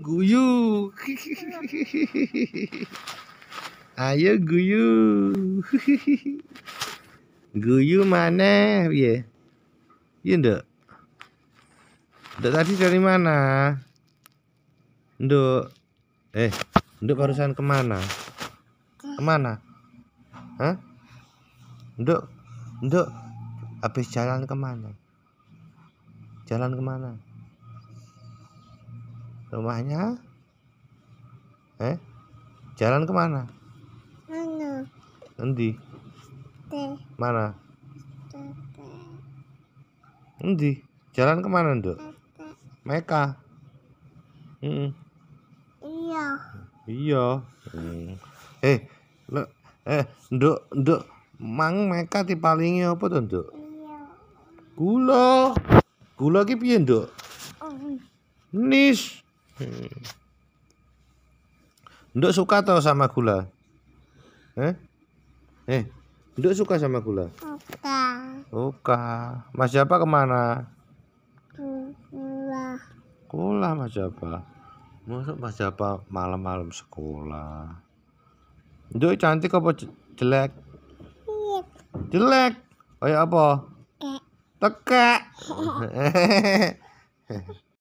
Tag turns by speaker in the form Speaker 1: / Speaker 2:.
Speaker 1: guyu ayo guyu guyu mana ya iya, iya ndak ndak tadi dari mana ndak eh ndak barusan kemana kemana Hah? ndak ndak habis jalan kemana jalan kemana rumahnya eh jalan kemana mana nanti mana nanti jalan kemana dok Meka hmm. iya iya hmm. eh lo eh dok dok mang Meka dipalingi apa tuh dok iya gula gula kipien dok oh, nis Hmm. Nduk suka atau sama gula? Eh? Eh, Nduk suka sama gula? Suka. Suka. Mas siapa kemana? Sekolah. Sekolah Mas siapa? Masuk Mas siapa malam-malam sekolah. Nduk cantik apa jelek? Iya. Jelek. Oh ya apa? Tekak. Tekek.